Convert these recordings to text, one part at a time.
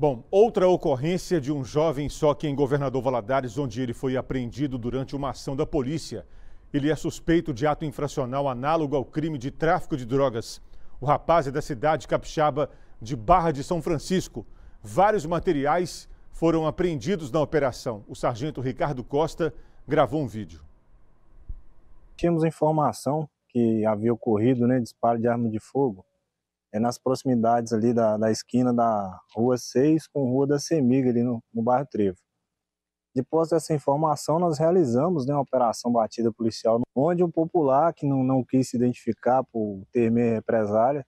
Bom, outra ocorrência de um jovem só que em Governador Valadares, onde ele foi apreendido durante uma ação da polícia. Ele é suspeito de ato infracional análogo ao crime de tráfico de drogas. O rapaz é da cidade capixaba de Barra de São Francisco. Vários materiais foram apreendidos na operação. O sargento Ricardo Costa gravou um vídeo. Tínhamos informação que havia ocorrido né, disparo de arma de fogo é nas proximidades ali da, da esquina da Rua 6 com Rua da Semiga, ali no, no bairro Trevo. Depois dessa informação, nós realizamos né, uma operação batida policial, onde um popular que não, não quis se identificar por ter meia represália,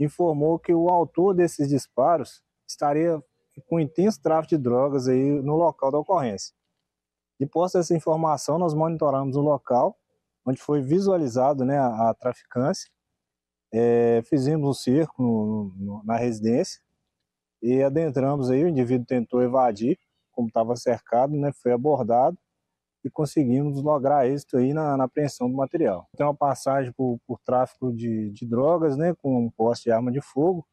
informou que o autor desses disparos estaria com intenso tráfico de drogas aí no local da ocorrência. Depois dessa informação, nós monitoramos o local, onde foi visualizado né, a, a traficância, é, fizemos um cerco no, no, na residência e adentramos aí, o indivíduo tentou evadir, como estava cercado, né, foi abordado e conseguimos lograr êxito aí na, na, apreensão do material. Tem uma passagem por, por tráfico de, de, drogas, né, com um poste de arma de fogo.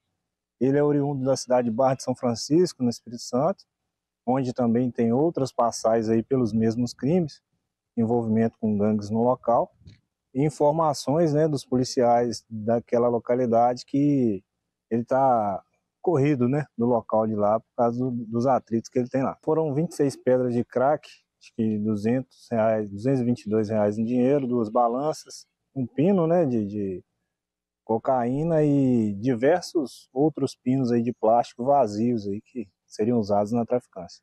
Ele é oriundo da cidade de Barra de São Francisco, no Espírito Santo, onde também tem outras passagens aí pelos mesmos crimes, envolvimento com gangues no local informações né, dos policiais daquela localidade que ele está corrido né, do local de lá por causa do, dos atritos que ele tem lá. Foram 26 pedras de crack, acho que 200 reais, 222 reais em dinheiro, duas balanças, um pino né, de, de cocaína e diversos outros pinos aí de plástico vazios aí que seriam usados na traficância.